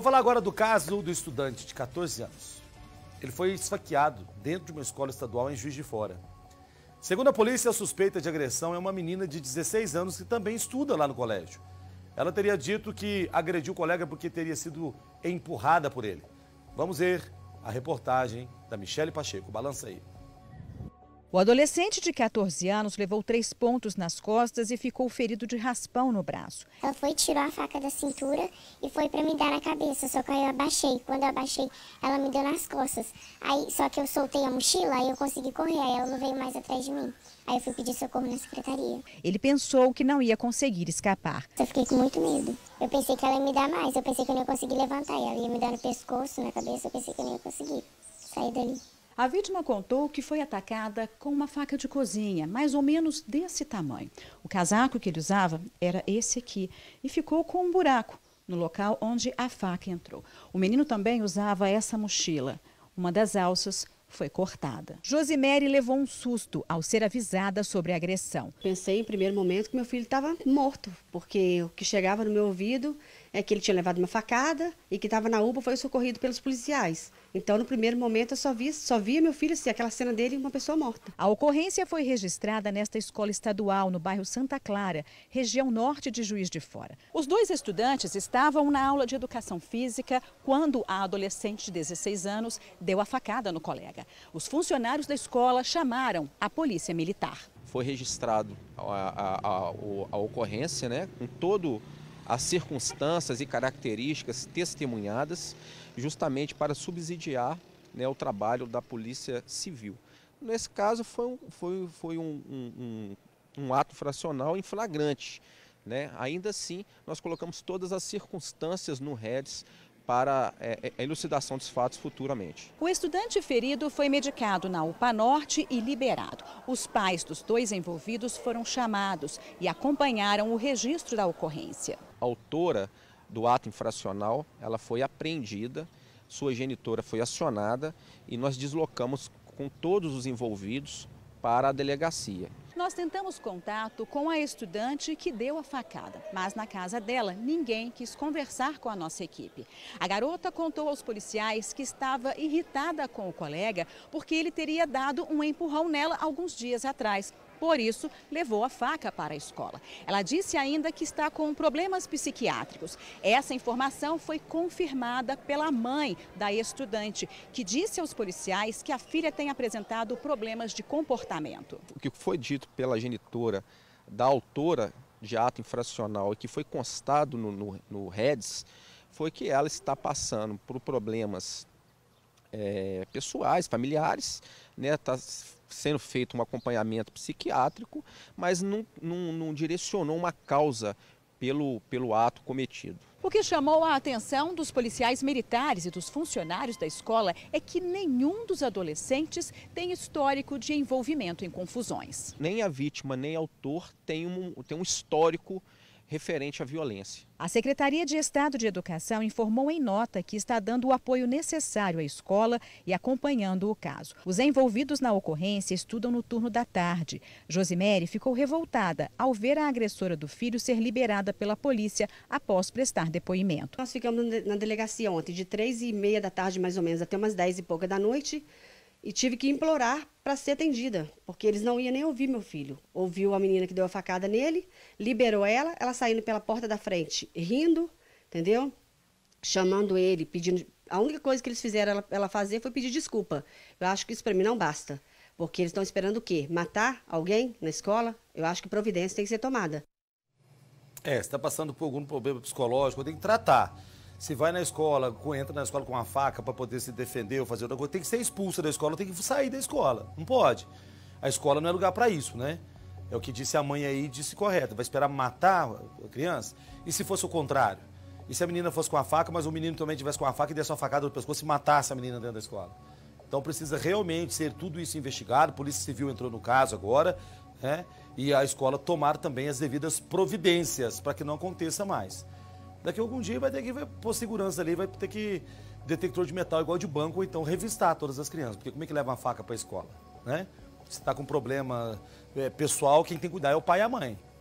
Vou falar agora do caso do estudante de 14 anos. Ele foi esfaqueado dentro de uma escola estadual em Juiz de Fora. Segundo a polícia, a suspeita de agressão é uma menina de 16 anos que também estuda lá no colégio. Ela teria dito que agrediu o colega porque teria sido empurrada por ele. Vamos ver a reportagem da Michele Pacheco. Balança aí. O adolescente de 14 anos levou três pontos nas costas e ficou ferido de raspão no braço. Ela foi, tirou a faca da cintura e foi para me dar na cabeça, só que eu abaixei. Quando eu abaixei, ela me deu nas costas. Aí, só que eu soltei a mochila e eu consegui correr, aí ela não veio mais atrás de mim. Aí eu fui pedir socorro na secretaria. Ele pensou que não ia conseguir escapar. Eu fiquei com muito medo. Eu pensei que ela ia me dar mais, eu pensei que eu não ia conseguir levantar. Ela ia me dar no pescoço, na cabeça, eu pensei que eu não ia conseguir sair dali. A vítima contou que foi atacada com uma faca de cozinha, mais ou menos desse tamanho. O casaco que ele usava era esse aqui e ficou com um buraco no local onde a faca entrou. O menino também usava essa mochila. Uma das alças foi cortada. Josimere levou um susto ao ser avisada sobre a agressão. Pensei em primeiro momento que meu filho estava morto, porque o que chegava no meu ouvido é que ele tinha levado uma facada e que estava na UPA foi socorrido pelos policiais. Então, no primeiro momento, eu só via, só via meu filho, assim, aquela cena dele, uma pessoa morta. A ocorrência foi registrada nesta escola estadual, no bairro Santa Clara, região norte de Juiz de Fora. Os dois estudantes estavam na aula de educação física quando a adolescente de 16 anos deu a facada no colega. Os funcionários da escola chamaram a polícia militar. Foi registrado a, a, a, a ocorrência, né, com todo as circunstâncias e características testemunhadas, justamente para subsidiar né, o trabalho da Polícia Civil. Nesse caso, foi um, foi, foi um, um, um ato fracional em flagrante. Né? Ainda assim, nós colocamos todas as circunstâncias no REDS para é, é, a elucidação dos fatos futuramente. O estudante ferido foi medicado na UPA Norte e liberado. Os pais dos dois envolvidos foram chamados e acompanharam o registro da ocorrência. A autora do ato infracional, ela foi apreendida, sua genitora foi acionada e nós deslocamos com todos os envolvidos para a delegacia nós tentamos contato com a estudante que deu a facada, mas na casa dela ninguém quis conversar com a nossa equipe. A garota contou aos policiais que estava irritada com o colega porque ele teria dado um empurrão nela alguns dias atrás por isso, levou a faca para a escola. Ela disse ainda que está com problemas psiquiátricos. Essa informação foi confirmada pela mãe da estudante, que disse aos policiais que a filha tem apresentado problemas de comportamento. O que foi dito pela genitora da autora de ato infracional e que foi constado no, no, no REDS foi que ela está passando por problemas é, pessoais, familiares, né? Tá sendo feito um acompanhamento psiquiátrico, mas não, não, não direcionou uma causa pelo, pelo ato cometido. O que chamou a atenção dos policiais militares e dos funcionários da escola é que nenhum dos adolescentes tem histórico de envolvimento em confusões. Nem a vítima, nem autor tem um, tem um histórico referente à violência. A Secretaria de Estado de Educação informou em nota que está dando o apoio necessário à escola e acompanhando o caso. Os envolvidos na ocorrência estudam no turno da tarde. Josimere ficou revoltada ao ver a agressora do filho ser liberada pela polícia após prestar depoimento. Nós ficamos na delegacia ontem, de três e meia da tarde mais ou menos, até umas dez e pouca da noite e tive que implorar para ser atendida, porque eles não iam nem ouvir meu filho. Ouviu a menina que deu a facada nele, liberou ela, ela saindo pela porta da frente, rindo, entendeu? Chamando ele, pedindo. A única coisa que eles fizeram ela, ela fazer foi pedir desculpa. Eu acho que isso para mim não basta. Porque eles estão esperando o quê? Matar alguém na escola? Eu acho que providência tem que ser tomada. É, você está passando por algum problema psicológico, tem que tratar se vai na escola, entra na escola com uma faca para poder se defender ou fazer outra coisa, tem que ser expulsa da escola, tem que sair da escola. Não pode. A escola não é lugar para isso, né? É o que disse a mãe aí, disse correto. Vai esperar matar a criança? E se fosse o contrário? E se a menina fosse com a faca, mas o menino também tivesse com a faca e desse uma facada no pescoço e matasse a menina dentro da escola? Então precisa realmente ser tudo isso investigado. A Polícia Civil entrou no caso agora, né? E a escola tomar também as devidas providências para que não aconteça mais. Daqui a algum dia vai ter que pôr segurança ali, vai ter que detector de metal igual de banco, ou então revistar todas as crianças. Porque como é que leva uma faca para a escola, né? Se está com problema é, pessoal, quem tem que cuidar é o pai e a mãe.